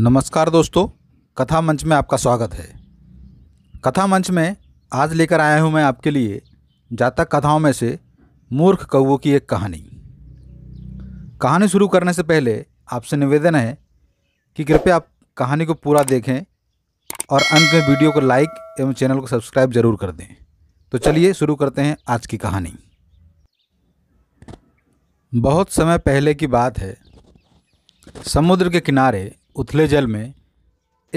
नमस्कार दोस्तों कथा मंच में आपका स्वागत है कथा मंच में आज लेकर आया हूँ मैं आपके लिए जातक कथाओं में से मूर्ख कौओं की एक कहानी कहानी शुरू करने से पहले आपसे निवेदन है कि कृपया आप कहानी को पूरा देखें और अंत में वीडियो को लाइक एवं चैनल को सब्सक्राइब जरूर कर दें तो चलिए शुरू करते हैं आज की कहानी बहुत समय पहले की बात है समुद्र के किनारे उथले जल में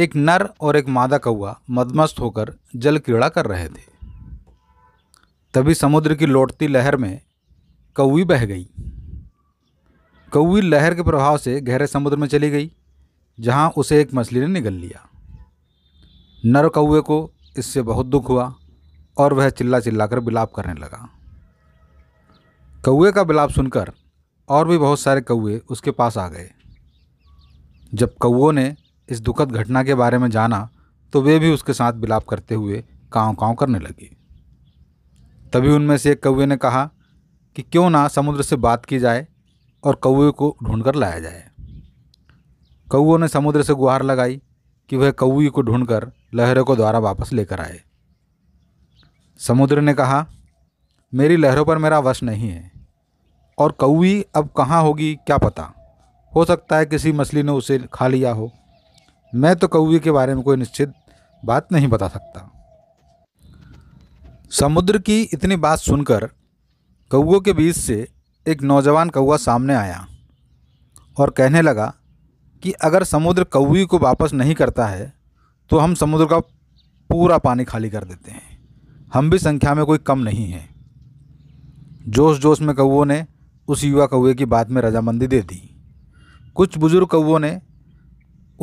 एक नर और एक मादा कौआ मदमस्त होकर जल क्रीड़ा कर रहे थे तभी समुद्र की लौटती लहर में कौवी बह गई कौवी लहर के प्रभाव से गहरे समुद्र में चली गई जहां उसे एक मछली ने निगल लिया नर कौए को इससे बहुत दुख हुआ और वह चिल्ला चिल्ला कर बिलाप करने लगा कौए का बिलाप सुनकर और भी बहुत सारे कौए उसके पास आ गए जब कौओं ने इस दुखद घटना के बारे में जाना तो वे भी उसके साथ बिलाप करते हुए काँव काँव करने लगे तभी उनमें से एक कौए ने कहा कि क्यों ना समुद्र से बात की जाए और कौए को ढूंढ कर लाया जाए कौओं ने समुद्र से गुहार लगाई कि वह कौए को ढूंढकर लहरों को द्वारा वापस लेकर आए समुद्र ने कहा मेरी लहरों पर मेरा वश नहीं है और कौई अब कहाँ होगी क्या पता हो सकता है किसी मछली ने उसे खा लिया हो मैं तो कौवे के बारे में कोई निश्चित बात नहीं बता सकता समुद्र की इतनी बात सुनकर कौओ के बीच से एक नौजवान कौआ सामने आया और कहने लगा कि अगर समुद्र कौवी को वापस नहीं करता है तो हम समुद्र का पूरा पानी खाली कर देते हैं हम भी संख्या में कोई कम नहीं हैं जोश जोश में कौओ ने उस युवा कौए की बात में रजामंदी दे दी कुछ बुज़ुर्ग कौओं ने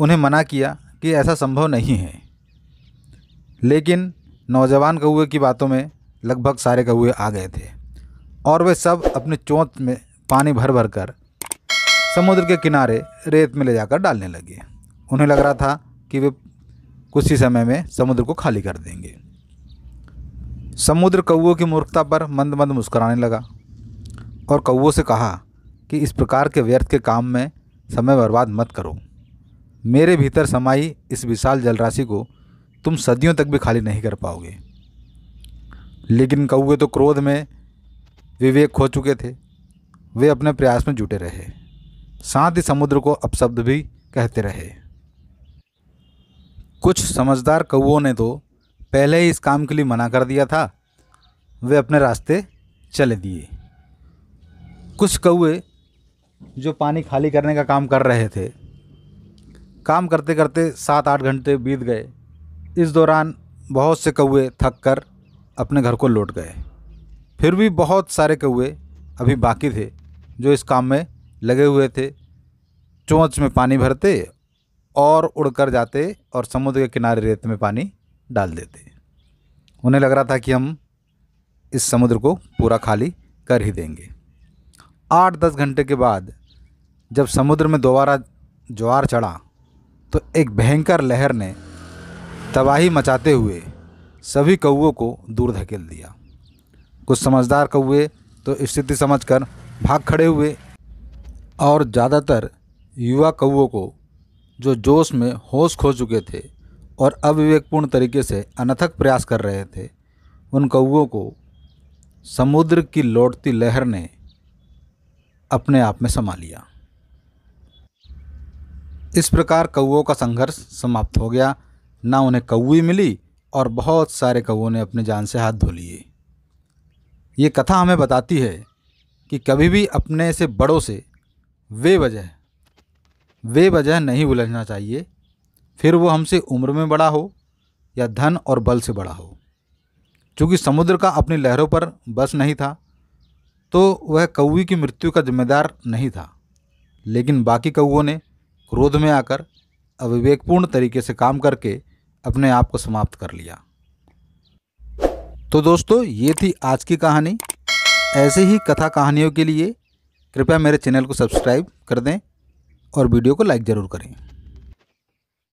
उन्हें मना किया कि ऐसा संभव नहीं है लेकिन नौजवान कौए की बातों में लगभग सारे कौए आ गए थे और वे सब अपने चोंच में पानी भर भर कर समुद्र के किनारे रेत में ले जाकर डालने लगे उन्हें लग रहा था कि वे कुछ ही समय में समुद्र को खाली कर देंगे समुद्र कौओं की मूर्खता पर मंद मंद मुस्कराने लगा और कौओं से कहा कि इस प्रकार के व्यर्थ के काम में समय बर्बाद मत करो मेरे भीतर समाई इस विशाल जलराशि को तुम सदियों तक भी खाली नहीं कर पाओगे लेकिन कौए तो क्रोध में विवेक खो चुके थे वे अपने प्रयास में जुटे रहे साथ ही समुद्र को अपशब्द भी कहते रहे कुछ समझदार कौओं ने तो पहले ही इस काम के लिए मना कर दिया था वे अपने रास्ते चले दिए कुछ कौए जो पानी खाली करने का काम कर रहे थे काम करते करते सात आठ घंटे बीत गए इस दौरान बहुत से कौए थक कर अपने घर को लौट गए फिर भी बहुत सारे कौए अभी बाकी थे जो इस काम में लगे हुए थे चोंच में पानी भरते और उड़कर जाते और समुद्र के किनारे रेत में पानी डाल देते उन्हें लग रहा था कि हम इस समुद्र को पूरा खाली कर ही देंगे आठ दस घंटे के बाद जब समुद्र में दोबारा ज्वार चढ़ा तो एक भयंकर लहर ने तबाही मचाते हुए सभी कौओं को दूर धकेल दिया कुछ समझदार कौए तो स्थिति समझकर भाग खड़े हुए और ज़्यादातर युवा कौओं को जो जोश में होश खो चुके थे और अविवेकपूर्ण तरीके से अनथक प्रयास कर रहे थे उन कौओं को समुद्र की लौटती लहर ने अपने आप में समा लिया इस प्रकार कौओं का संघर्ष समाप्त हो गया ना उन्हें कौवी मिली और बहुत सारे कौओं ने अपने जान से हाथ धो लिए ये कथा हमें बताती है कि कभी भी अपने से बड़ों से वे वजह वे वजह नहीं उलझना चाहिए फिर वो हमसे उम्र में बड़ा हो या धन और बल से बड़ा हो क्योंकि समुद्र का अपनी लहरों पर बस नहीं था तो वह कौवी की मृत्यु का जिम्मेदार नहीं था लेकिन बाकी कौओं ने क्रोध में आकर अविवेकपूर्ण तरीके से काम करके अपने आप को समाप्त कर लिया तो दोस्तों ये थी आज की कहानी ऐसे ही कथा कहानियों के लिए कृपया मेरे चैनल को सब्सक्राइब कर दें और वीडियो को लाइक ज़रूर करें